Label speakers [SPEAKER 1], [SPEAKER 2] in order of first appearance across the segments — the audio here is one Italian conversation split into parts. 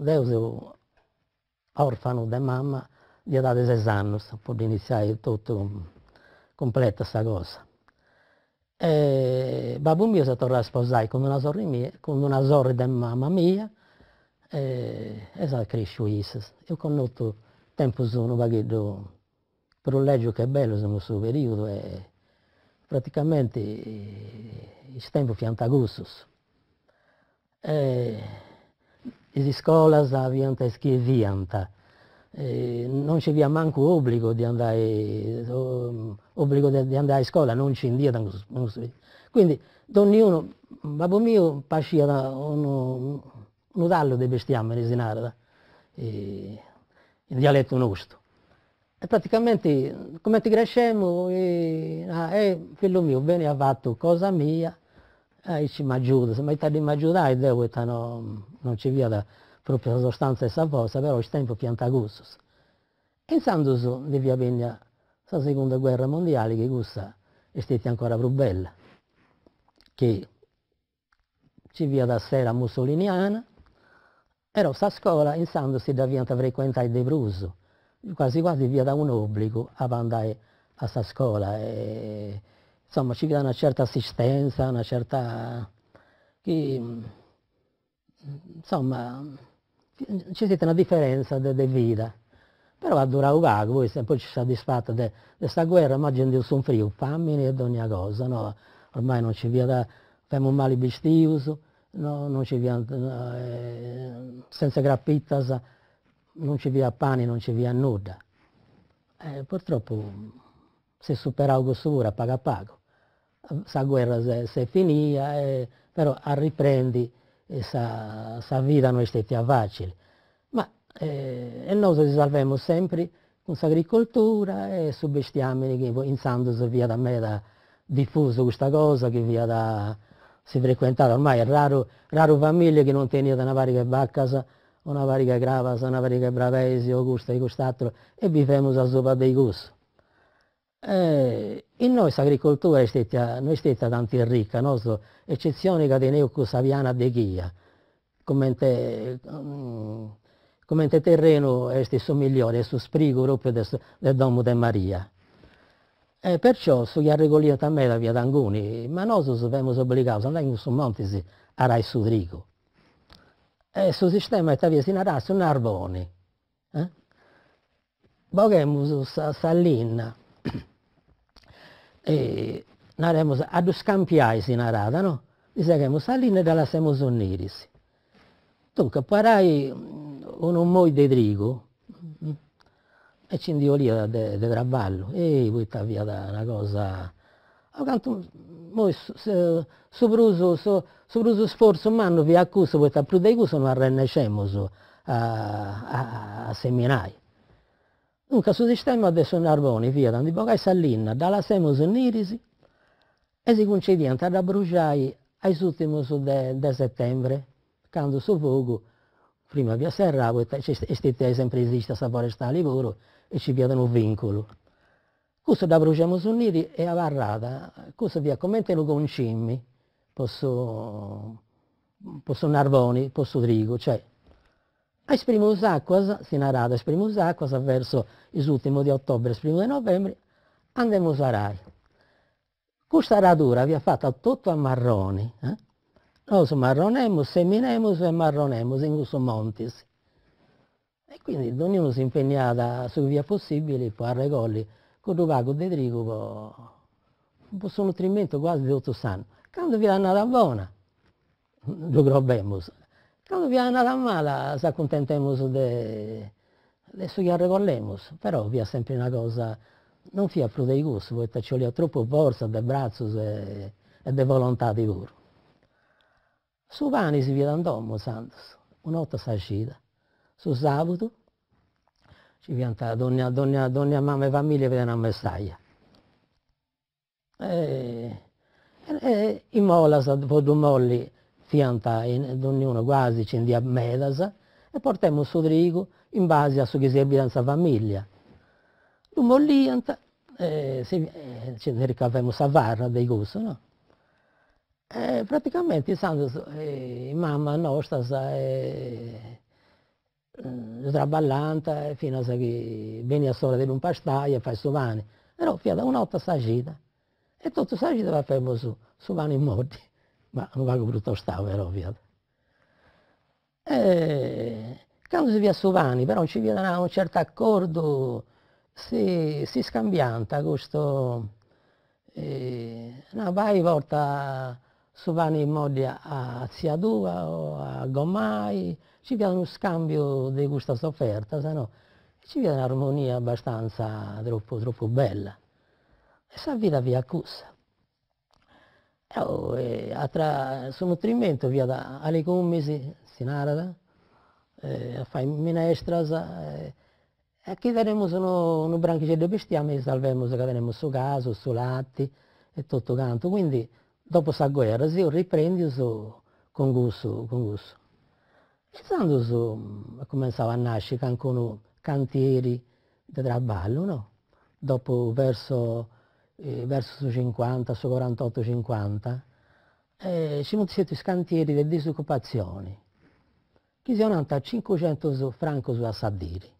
[SPEAKER 1] Deus, eu, orfano da mamma, gli ha dato 6 anni per iniziare tutto completo questa cosa. E babbo mio si è tornato a sposare con una sorella mia, con una sorella di mamma mia, e, e si è cresciuto. Io conosco tempo sono paghetto per un leggio che è bello in questo periodo, e praticamente il tempo pianta gustos le scuole avevano scrivianta. Eh, non c'era manco obbligo di andare, obbligo di, andare a scuola, non c'è indietro. Quindi ognuno, babbo mio, pascia un, uno, uno di bestiame in dialetto nostro. E praticamente, come ti crescemo, eh, ah, eh, figlio mio, bene ha fatto cosa mia, aici mă ajută, se mă uită de mă ajută, de uita, nu, nu ci via da la sostanza e savosa, però il tempo pianta gusto. gustos. Pensandus di via Pegna, la seconda guerra mondiale, che questa è stata ancora più bella, che ci via da sfera mussoliniana, però sta scuola, pensandosi da a frequentare di Bruso, quasi quasi via da un obbligo a andare a sta scuola. E, eh, insomma ci dà una certa assistenza, una certa... Che, insomma ci siete una differenza di vita. Però a durare vago, voi se poi ci soddisfate di questa guerra, immagino di un frio, famine e ogni cosa, no? Ormai non ci viene da... famo un male bestioso, no? non ci via... No, eh, senza grappittas, non ci viene pane, non ci viene nulla. Eh, purtroppo si supera questo ora, paga a pago la guerra si è, si è finita, eh, però a riprendi questa eh, vita non è stata facile. Ma eh, noi ci salviamo sempre con l'agricoltura e subestiamo che in Santos via da me da diffuso questa cosa che via da si frequentava ormai è raro, raro famiglia che non teneva una varica baccasa una varica gravasa una varica bravesi o questo e quest'altro e viviamo a sopra dei gusti eh, in noi agricoltura è stata, non è stata tanto ricca, no? so, eccezione che teniamo con Saviana De Ghia, come te, um, terreno è stesso migliore, è su sprigo proprio del, del domo di Maria. E eh, perciò sugli arregolati a me da via d'Angoni, ma noi siamo obbligati ad andare su Montesi a Rai Sudrigo. E eh, su sistema è via Sinarà su Narboni. Eh? Boghemo su Salinna e naremos aduscampiaisi narada, no? Dizeremos aline dalla semos uniris. Dunque, parai mm, un umoi de trigo mm, e ci indiolia de, de traballo, e butta via da una cosa... Canto, moi, su, su, su, su sforzo manno vi accuso, butta più dei gusto non arrennescemos a, a, a seminai. Dunque, su sistema adesso in Narboni, via Tandibocai salina, dalla Semus Nirisi, e si concediente ad Abrugiai ai ultimi de, de, settembre, quando su fuoco, prima via Serravo, e stette sempre esiste sapore a lavoro, e ci piadono un vincolo. Questo da Brugiamo Sunniti è avarrata, questo via come commentano con cimmi, posso, posso Narboni, posso Trigo, cioè As primas si sinarado as primas verso l'ultimo di ottobre, outubro e os primos andemos a rai. Questa radura vi ha fatta tutto a marroni. Eh? Noi marronemus, seminemus e marronemus in questo montis. E quindi ognuno si impegnava su via possibile, poi a regolli, con un vago di trigo, un po' di nutrimento quasi di tutto sano. Quando vi hanno la buona, lo grobbemos. Quando Colombiana tan mala, sa contentemos de, de su que arregolemos, però è sempre una cosa, non fia più dei gusti, perché ci voleva troppo forza de brazzi e, e de volontà di pure. Su pane si via andò, Santos, un'otta s'ascida. Su sabato ci pianta donna, donna, donna mamma e famiglia per una mestaglia. E, e, e in mola, due molli, fianta in, ognuno quasi cindia medasa e portiamo il trigo in base a ciò che serviva la famiglia. Lo mollianta e eh, eh, ne ricaviamo la varra dei gusti, no? E praticamente sanno, eh, mamma nostra eh, traballanta fino a che viene a storia di un pastaio e fa il vani. Però fino a un'altra sagita. E tutto sagita la fermo su, su vani morti ma nu vágom do toho stále robiat. E, quando si via Suvani però ci viene un certo accordo, si, si scambianta questo, eh, no, vai volta Suvani in moglie a Ziadua o a Gomai, ci viene uno scambio di questa sofferta, se no ci viene un'armonia abbastanza troppo, troppo bella. E sa vita via accusa. Oh, e a, sono trimento via da alle commesse si narra eh, a fare minestras eh, e qui avremo un uno di bestiame e salveremo che avremo su caso, su latte e tutto quanto quindi dopo questa guerra si riprende so, con gusto con gusto e quando mm, cominciava a nascere anche cantieri di traballo no? dopo verso eh, verso su 50, su 48, 50, eh, ci sono stati scantieri di disoccupazione che sono andati a 500 franchi a Saddiri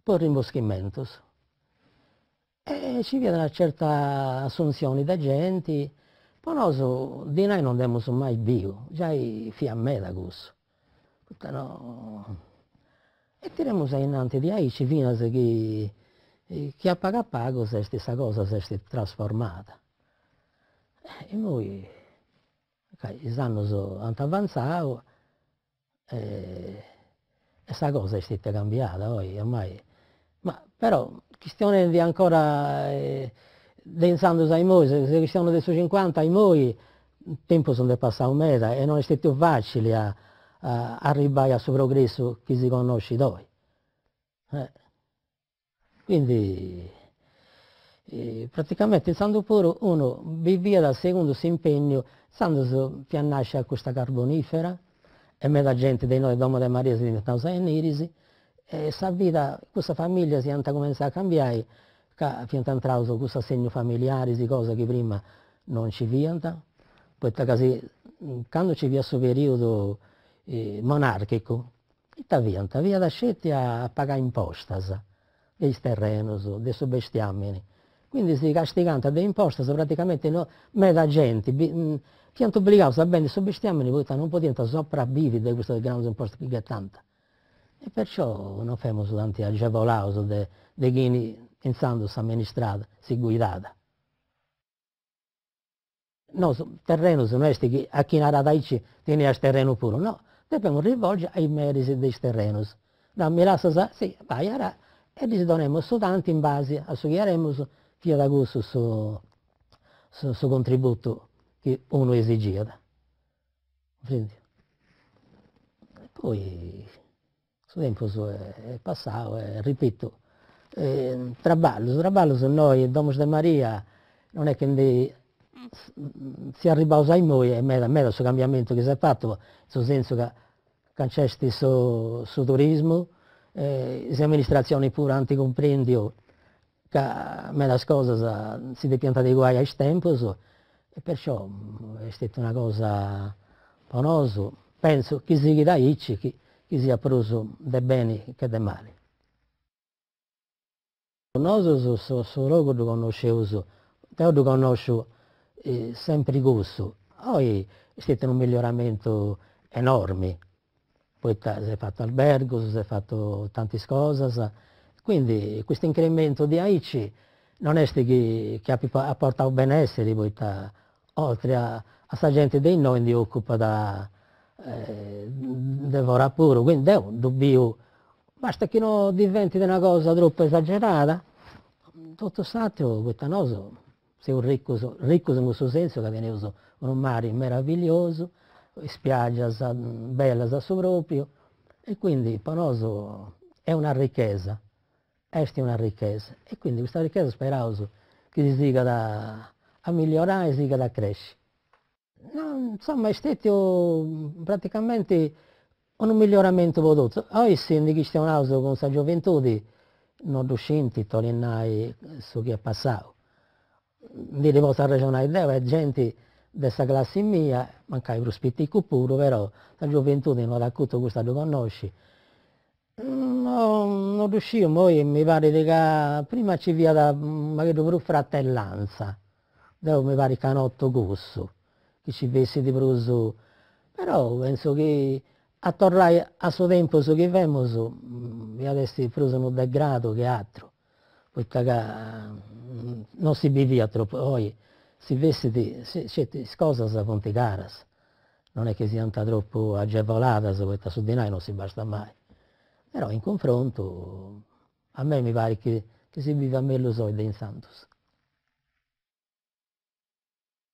[SPEAKER 1] per rimboschimento. E ci viene una certa assunzione da gente, poi noi di noi non andiamo mai vivo, già fiamme da questo. No. E tiriamo innanzi di ahí, ci viene che e che a pago a pago questa cosa si è trasformata. Eh, e noi, gli anni hanno avanzato, e questa cosa è stata cambiata ormai. Ma però, questione di ancora, eh, pensando ai noi, se, se questione del 50 ai noi, il tempo sono passato metà e non è stato facile a, a, arrivare al questo progresso che si conosce noi. Eh. Quindi eh, praticamente il puro uno vivia dal secondo impegno, Sandos nasce a questa carbonifera e metà gente di noi, Domo de Maria, si diventano senirisi e sa vita, questa famiglia si è cominciata a cambiare, che è entrato questo assegno familiare, di cose che prima non ci vianta, perché quando ci via questo periodo eh, monarchico, e via, via da scelta a pagare imposte eis terrenos, de subestiamini. Quindi si castigante delle imposte, praticamente no, meda gente, bi, mm, fiant obbligato a bene subestiamini, poitta non potendo sopravvivere di queste grandi imposte che tanta. E perciò non femos tanti agevolaus de, de chi pensando s'amministrata, si guidata. No, terrenos non è che a chi non ha da naradaici tiene il terreno puro, no, dobbiamo rivolgere ai meriti dei terrenos. Da mirassa, sì, vai, a era, e ritorneremo soltanto in base a ciò che avremo fino ad agosto su, su, su contributo che uno esigia. Quindi, poi il tempo è passato, e, ripeto, traballo, traballo su noi, Domus de Maria, non è che ne, si arribausai noi, è mero, mero questo cambiamento che si è fatto, nel senso che cancesti su, su turismo, eh, se amministrazione pura anticompendio che la cosa si depianta dei guai a tempo e perciò mm, è stata una cosa penosa. Penso che si da ICI, che, chi sia preso dei bene che dei mali. Noi sono so, so luogo che conoscevo, te lo conosco eh, sempre gusto. Poi è stato un miglioramento enorme poi si è fatto albergo, si è fatto tante cose, quindi questo incremento di AIC non è che, che ha portato benessere, poi oltre a, a gente dei noi che occupa da eh, devora pure, quindi è un dubbio, basta che non diventi una cosa troppo esagerata, tutto stato questa cosa, sei un ricco, ricco in questo senso che viene usato un mare meraviglioso, spiaggia bella a suo proprio e quindi Panoso è una ricchezza, è una ricchezza e quindi questa ricchezza speriamo che si dica da, a migliorare e si da crescere. No, insomma è stato praticamente un miglioramento prodotto. Oggi senti che stiamo auto con questa gioventù non riusciti a tornare su chi è passato. Di cosa ragionare, eh, è gente dessa classe mia, mancava i prospetti puro, però la gioventù non ha tutto questa lo conosci. Mm, no, non riuscivo, poi mi pare che prima ci via da, mm, magari pure fratellanza, dopo mi pare canotto corso, che ci avesse di proso, però penso che a tornare a suo tempo su che vemo, su, mm, mi adesso proso un degrado che altro, perché non si vivia troppo, poi si avesse cose a conti caras, non è che siano troppo agevolata agevolate questa su di noi, non si basta mai. Però in confronto a me mi pare che, che si viva meglio soldi in Santos.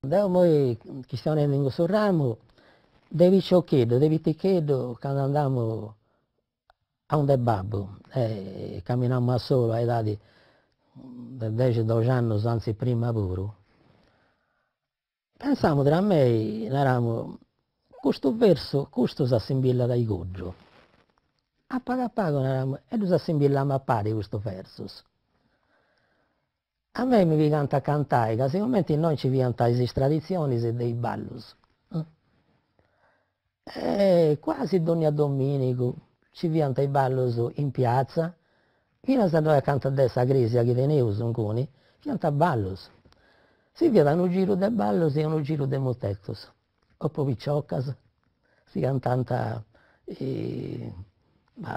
[SPEAKER 1] Devo noi eh, che stiamo in questo ramo, devi chiedo, devi ticchedo quando andiamo a un debabbo eh, camminiamo a solo a età di 10-12 mm, anni, anzi prima pure Pensammo tra me e Naramo, questo verso, questo si assembilla dai goggio. A pago a pago Naramo, e lui si assembilla a pari questo verso. A me mi canta a cantare, che sicuramente noi ci vi cantare le tradizioni e dei ballus. Mm. E eh, quasi ogni domenico ci vi canta i ballus in piazza, fino a noi accanto a destra a Grecia che veniva, sono coni, canta ballus si tirano giro de ballo, si hanno giro de motezos, o picciocas, si hanno uno E,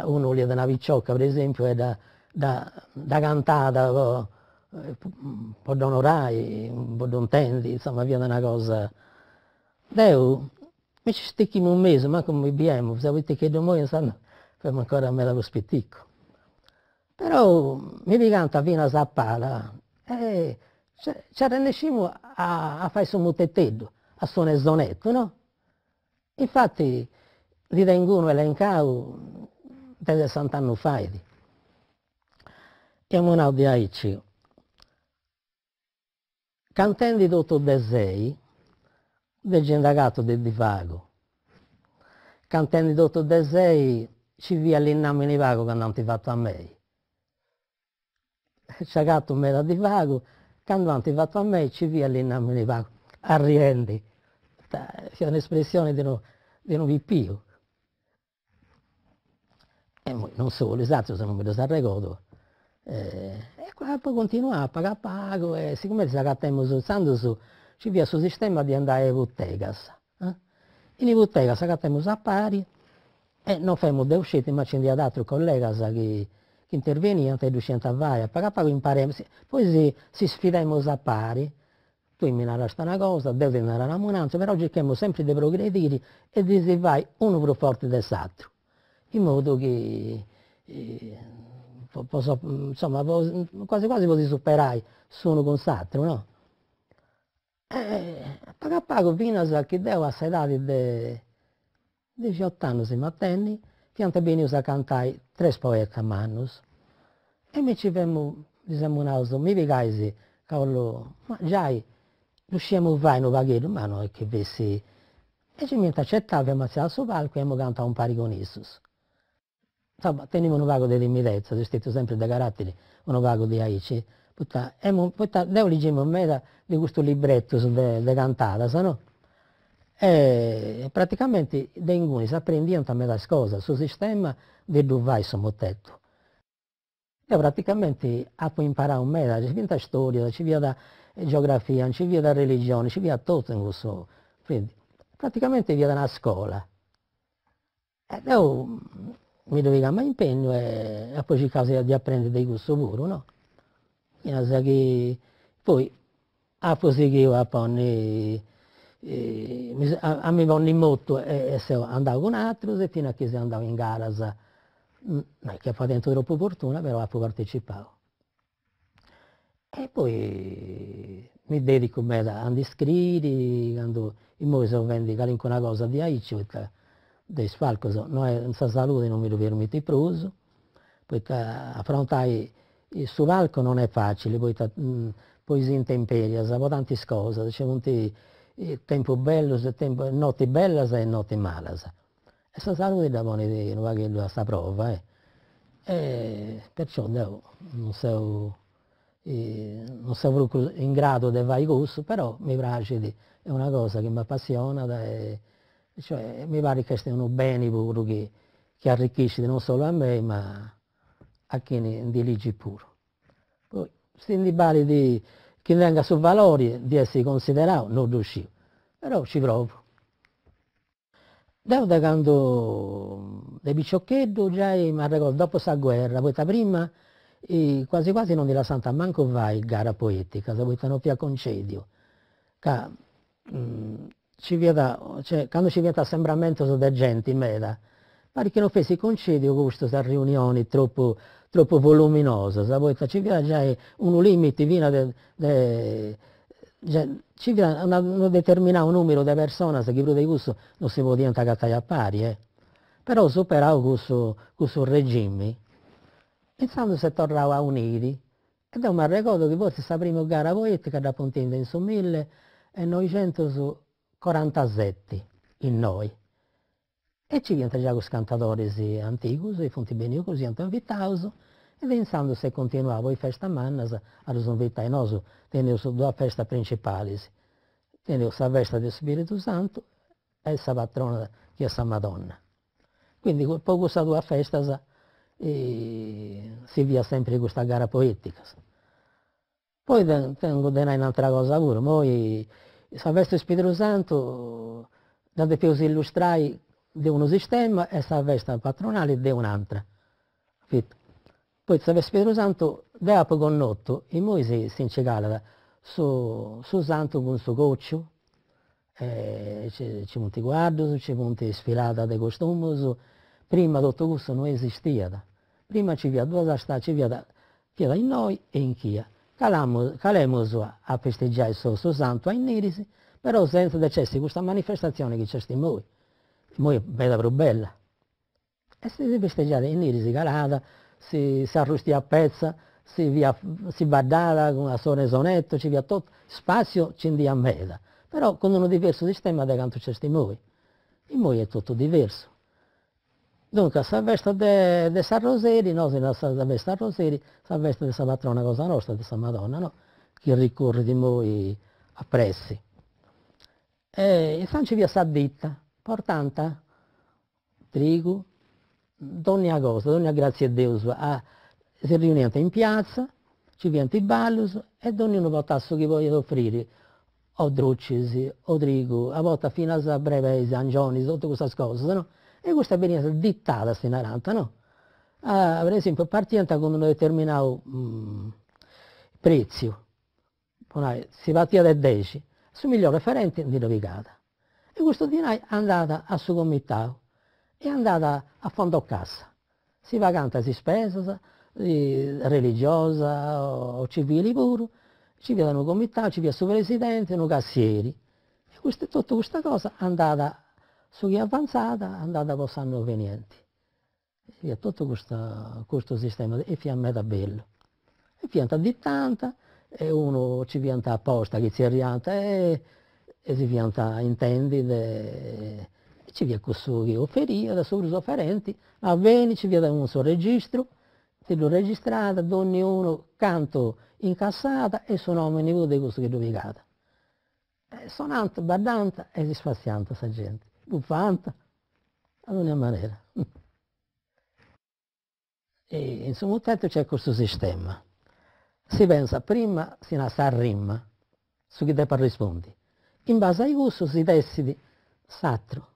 [SPEAKER 1] un'olio una vicciocca, per esempio, è da, da, da cantata, eh, può da onorare, può da intendi, insomma, viene da una cosa. Deu, mi ci sticchiamo un mese, ma come abbiamo, se avete sapete che domani insomma, fermo ancora a me da spitticco. Però mi ricanta fino a Zappala, e eh, ci nessuno a, a fare su mutettedo, a suonare zonetto, no? Infatti, lì da inguno elencavo, da 60 anni fa, e mi un audiaicio. Cantando tutto desei, del gendagato del divago, cantando tutto desei, ci via di vago quando non ti fatto a me. C'è gatto me da divago, quando hanno fatto a me ci vi allenavano arriendi, è un'espressione di non, di non vi più. E poi, non solo, esatto, se non me lo sarregodo. Eh, e qua poi continua a pagare pago e siccome si accattiamo soltanto su, ci via su sistema di andare in bottegas. Eh? In bottegas accattiamo a pari e non facciamo le uscite ma ci andiamo ad altri collega che interveniente riuscendo a vai, perché poi impariamo, poi si, si sfidiamo a pari, tu mi imparare una cosa, devi devo imparare un'altra, però cerchiamo sempre di progredire e di si vai uno più forte dell'altro, in modo che eh, posso, insomma, posso, quasi quasi posso superare sono con l'altro, no? E eh, a poco a poco fino a che devo a sedare di 18 anni, 6 mattenni, pianta bine usa tre tres a mano. E mi ci vemmo, diciamo un auso, mi vigaisi, cavolo, ma già, riusciamo vai no vaghedo, ma è che vessi. E ci mienta accettava, ma se al suo palco, e cantato un pari con esso. Insomma, teniamo un vago di timidezza, sostituito sempre da caratteri, un vago di aici. Putta, e putta, devo leggere un meta di questo libretto de, cantata, se no? E praticamente vengono apprendendo a me le cose sul sistema di dove vai sul tetto. E praticamente ho imparato me, ci viene da storia, ci viene da geografia, ci viene da religione, ci viene tutto in questo. Quindi, praticamente viene da una scuola. E io mi dovevo ma impegno e, e poi cercavo di apprendere di questo pure, no? Io so che poi ho proseguito a poi e, a, a me vanno in moto e, eh, e eh, se andavo con altri e fino a che se andavo in gara non mm, è che fa dentro troppo fortuna però ha partecipato e poi mi dedico bene a iscritti quando in modo se vendi qualunque cosa di aici perché dei spalco no, in salute non mi lo permette proso perché affrontare il suo palco non è facile poi, mh, mm, poi si intemperia, si tante cose, c'è cioè, tempo bello, tempo, notte bella e notte mala. E sono stato che davano di non che questa prova. Eh. E perciò devo, non sono eh, non sono in grado di fare questo, però mi piace, di, è una cosa che mi appassiona, e, cioè, mi pare che un bene puro che, che arricchisce non solo a me, ma a chi ne dirige pure. Poi, ti pare di chi venga su valori di essere considerato non riuscì, però ci provo. Da quando le mm, piccioccheddo già mi ricordo dopo questa guerra, questa prima, quasi quasi non era santa manco vai gara poetica, se vuoi non più a concedio. Ca, mm, ci vieta, cioè, quando ci vieta assembramento sono gente in meta pare Marchino fece concedio gusto a riunioni troppo, troppo voluminose, la volta ci già eh, un limite, viene de, de, ci una, un determinato numero di persone che per di gusto non si può diventare a pari, eh. però superavo questo, questo regime. Pensando se tornava a unire, e da un ricordo che forse la prima gara poetica da Pontinda in su 1947 in noi. e ci entre os cantadores antigos e fontibenicos então, e então vitaus e pensando se continuava a festa mannas a resolvita e nós temos duas festas principais temos a festa do Espírito Santo e a patrona que é a Madonna quindi por queste due festas si via sempre questa gara poetica poi tengo di dire un'altra cosa pure, noi la festa do Espírito Santo da più si illustrai di uno sistema e să aveți patronale de un Poi se vesti Pietro Santo de apă gonnotto, i moi si, si incegala su, su santo con su coccio, eh, ci monti guardo, ci monti sfilata di costumo, prima tutto questo non esisteva. Prima ci via due sta, ci via da, in noi e in Chia. Calamo, calemos a festeggiare il suo santo a Inirisi, però senza decessi questa manifestazione che c'è in noi. Mo è bella per bella. E si festeggiava, e neri si calata, si, si arrosti a pezza, si, via, si badava con la sone sonetto, ci via tutto, spazio ci andiamo a meta. Però con uno diverso sistema da canto certi noi. E noi è tutto diverso. Dunque, a Salvesta di San Roseri, noi a Salvesta a Roseri, Salvesta di San Patrona Cosa Nostra, di San Madonna, no? Che ricorre di noi a pressi. E San ci via Sadditta, portanta trigo, donna cosa donna grazie a Dio, ah, si riunite in piazza, ci viene il ballo e donna ognuno porta che vogliono offrire, o druccis, o trigo, a volte fino a breve angioni, tutte queste cose, no? E questa veniva dittata in Aranta, no? Ah, per esempio, partita con un determinato mm, prezzo, si partiva da 10, su migliore referente di navigata. E questo dinai è andato a suo comitato, è andato a fondo cassa. Si vaganta si spesa, religiosa o civili pure, ci viene un comitato, ci viene il suo presidente, un cassieri. E questo, tutta questa cosa è andata su chi è avanzata, è andata a sanno venienti. E tutto questo, questo sistema e fiamme da bello. E pianta di tanta, e uno ci pianta apposta che si arrianta, e e si pianta diventa intendide ci questo che oferia da soli offerenti a Veni ci viene un suo registro se lo registrata da ognuno canto incassata e suo nome ne vuole questo che dovigata è sonante, badante e si disfaziante questa gente buffante ad ogni maniera e insomma tanto c'è questo sistema si pensa prima si nasce a rima su chi te per rispondi in base ai gusti si decide sattro,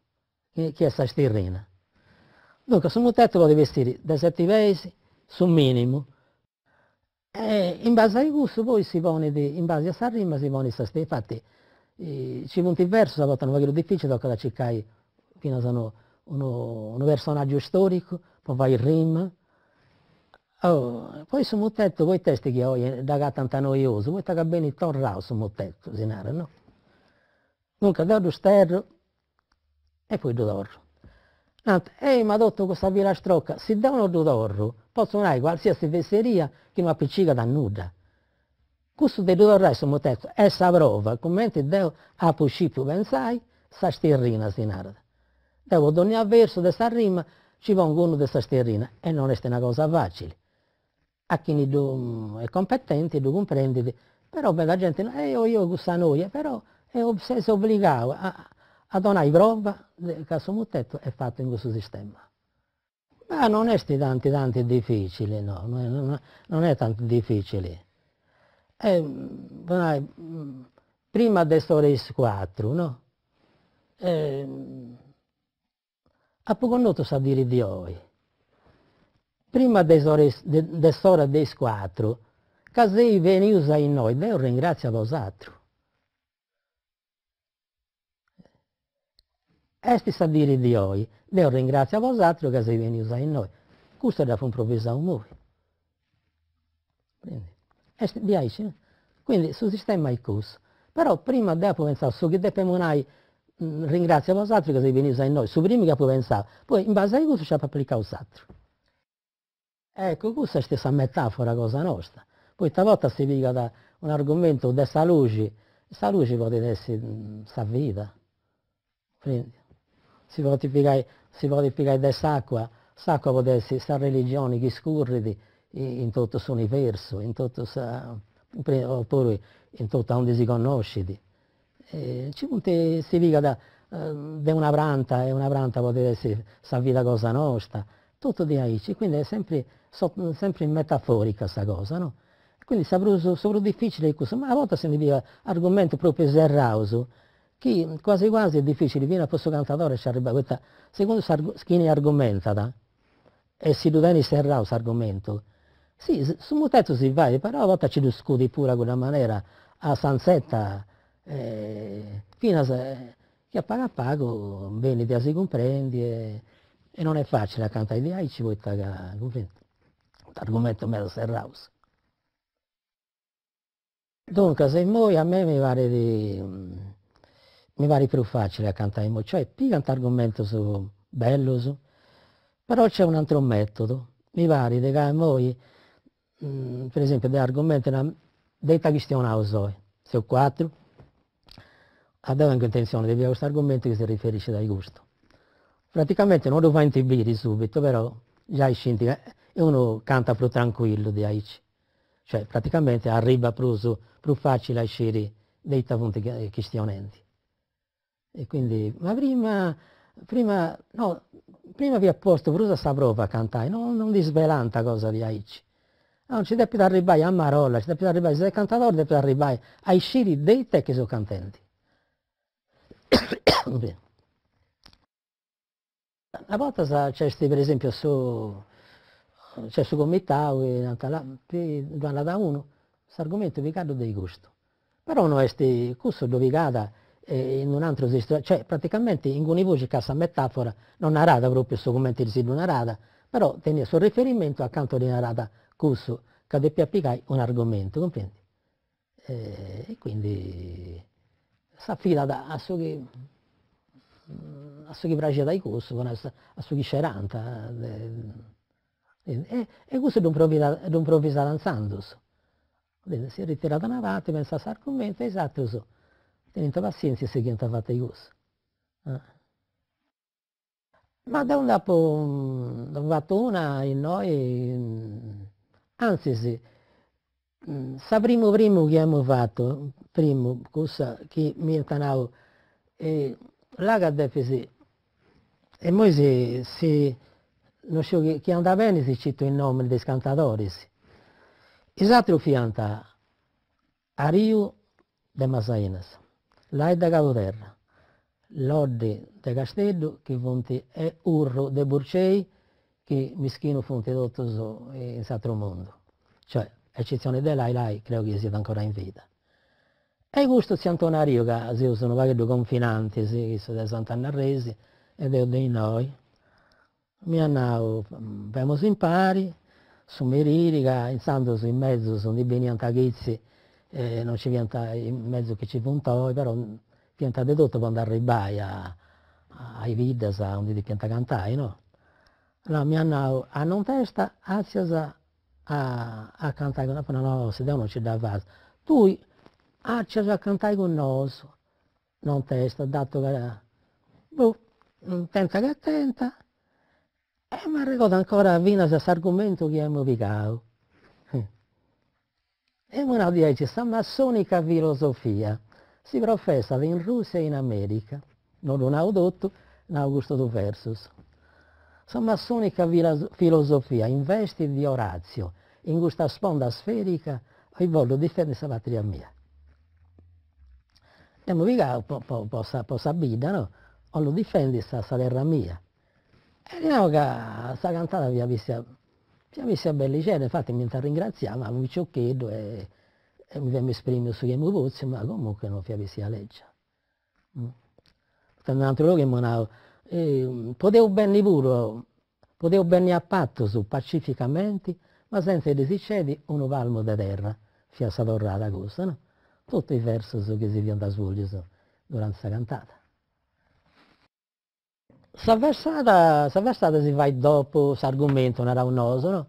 [SPEAKER 1] che è la stirrina. Dunque, sul mutetto lo devi vestire da sette mesi, sul minimo, e in base ai gusti poi si pone, di, in base a questa rima si pone questa stirrina. Infatti, eh, ci punti verso, la volta non è difficile, dopo da cercare fino a sono uno, uno personaggio storico, poi vai il rima, Oh, poi sul tetto, voi testi che ho, eh, da gatta antannoioso, voi tacca bene il torrao sul mottetto, si narra, no? Dunque vado sterro e poi d'orro. Tanto, ehi, ma dotto questa strocca, se danno d'orro, posso andare qualsiasi fesseria che non appiccica da nuda. Questo di d'orro è il testo, è la prova, come devo a principio pensare, sa stirrina si narra. Devo donare verso di questa rima, ci pongo uno di questa stirrina, e non è una cosa facile. A chi mm, è competente, lo comprende, però per la gente, eh, io, io questa noia, però e se si obbligava a, a donare prova che Sommutetto è fatto in questo sistema. Ma non è tanto, tanto difficile, no, non, non è tanto difficile. È, prima di Stories 4, no? Eh, a poco noto sa dire di oggi. Prima di Stories 4, che se veniva in noi, Dio ringrazia lo altri. Estis eh, di Dioi, Deo ringrazia vosatrio che sei venuto in noi. Questo era un provvisato muovi. Quindi, est eh, di aici. Eh. Quindi, sul sistema è questo. Però prima devo pensare su che devo monai mm, ringrazia vosatrio che sei venuto in noi, su prima che puoi pensare. Poi, in base a questo, ci ha applica altro. Ecco, questa è la stessa metafora cosa nostra. Poi stavolta si dica da un argomento di salute, salute potete essere mm, sa vita. Quindi, si vortificai, si vortificai da sacqua, sacqua potessi, sa religioni, gli scurridi, in tutto l'universo, in tutto sa, oppure in tutto onde si conosciti. E ci punti, si dica da, eh, da una branta, e una branta potesse sa vita cosa nostra, tutto di aici, quindi è sempre, so, sempre metaforica questa cosa, no? Quindi saprò, saprò difficile questo, ma a volte si dice argomento proprio serrauso, chi quasi quasi è difficile, viene a questo cantatore e ci arriva questa, secondo Schini argomentata, e si dudeni serrà questo argomento. Sì, su mutetto si va, però a volte ci discuti pure in quella maniera, a Sansetta, eh, fino a se, eh, che a pago a pago, bene, ti ah, si comprendi, e, e, non è facile cantare di Aici, vuoi comprendi? L'argomento mero serraus. Dunque, se muoio a me mi pare di mm, mi pare più facile a cantare, cioè più cantare argomento su bello, su. però c'è un altro metodo, mi pare di che noi, mm, per esempio, dell'argomento dei cristiana usoi, se ho quattro, abbiamo anche intenzione di avere questo argomento che si riferisce dai gusto. Praticamente non lo fa intibiri subito, però già è scinti, eh, e uno canta più tranquillo di aici. Cioè praticamente arriva più, facile a uscire dei punti questionenti. E quindi, ma prima, prima, no, prima vi ha posto pure questa prova cantai, no, non vi svelanta cosa di Aici. Ah, non ci deve più arrivare a Marolla, ci deve più arrivare, se sei cantatore deve più arrivare a uscire dei te che sono cantanti. Una volta c'è per esempio su, c'è su committau, da uno, questo argomento vi cade di gusto. Però non è questo dove cata e in un altro sistema, cioè praticamente in alcune voci questa metafora non narrata proprio strumenti di una narrata, però tenia sul riferimento accanto di narrata curso che devi applicare un argomento, comprendi? E, e quindi si affida da, a su che a su che piace dai corsi, a su chi c'eranta. E, e questo è un improvvisato ansandus. Si è ritirata una parte, pensa a argomento, esatto. So. Então a ciência seguinte va teius. Ma da un po' vatuna e noi, anzi sì, sapremo que che abbiamo fatto, prima que me mi intanavo, eh, l'HDFC, e noi se, se non so che, che andava bene se cito il nome dei cantatori, esatto fianta, Ario de Masainas. Laida Cavoterra, Loddi de Castello, che fonti è Urro de Burcei, che Mischino fonti dottoso eh, in Sacro Mondo. Cioè, eccezione dell'Ai credo che sia ancora in vita. E questo si Antonario, che si usano vari due confinanti, si sono dei Sant'Annarresi e dei di noi, mi hanno venuto in pari, su Meririca, in Santo, in mezzo sono i beni antaghizzi eh, non ci pianta in mezzo che ci puntò, però pianta di tutto può andare in baia, ai vidas, a onde di pianta cantai, no? Allora mi hanno, a non testa, aziosa a, a cantare con noi, no, se devo non ci dà vaso. Tu, aziosa a cantare con noi, non testa, dato che, boh, tenta che attenta. e mi ricordo ancora, vino questo argomento che abbiamo picato. E una 10. massonica filosofia. Si professa in Russia e in America. Non un audotto, in Augusto du Versus. massonica filosofia, in vesti di Orazio, in questa sponda sferica, e voglio difendere la patria mia. E mi dica, po, po, possa, possa no? O lo difendi questa terra mia. E diciamo che questa ah, cantata vi ha visto siamo messi a belle cene, infatti mentre ringraziamo, abbiamo un ciocchedo e, e mi abbiamo su che emozioni, ma comunque non fiavi sia legge. Mm. Un altro luogo in Monao, eh, potevo ben pure, potevo ben a patto su pacificamente, ma senza desicedi un palmo da terra, fia stata orrata questa, no? Tutti i versi che si viene da svolgere durante la cantata. S'avversata, s'avversata si va dopo s'argomento non era un oso, no?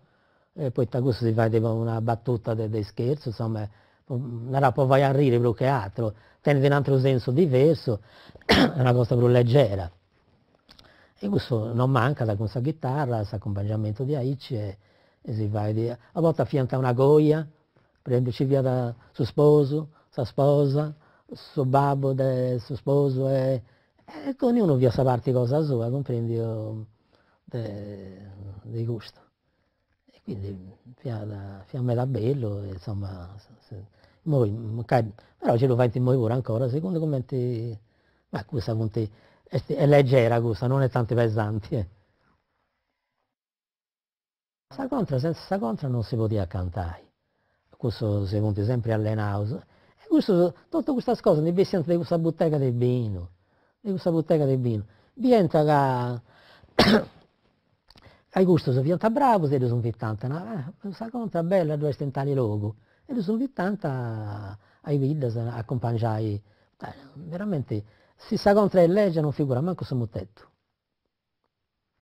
[SPEAKER 1] E poi Tagusto si fa tipo una battuta di scherzo, insomma, non era poi vai a ridere più che altro, tende un altro senso diverso, è una cosa più leggera. E questo non manca da questa chitarra, questo accompagnamento di Aici e, e, si va di, a volte affianta una goia, per esempio ci via da suo sposo, sua sposa, suo babbo, del suo sposo e Ecco, ognuno vi sa parte cosa sua, comprendio di gusto. E quindi fiamme da bello, insomma, se, moi, magari, però ce lo fate voi ora ancora, secondo come ti... Ma questa appunto è, è, leggera questa, non è tanto pesante. Eh. Sa contra, senza sa contra non si poteva cantare. Questo si punti sempre allenato. E questo, tutta questa cosa, di questa bottega di vino di questa bottega di vino. Vi entra la... ai gusti sono diventata bravo, se sono diventata, no? eh, questa conta bella, dove stentare logo. E sono diventata ai vidas, accompagnai, eh, veramente, se sa contra è legge non figura manco sul tetto.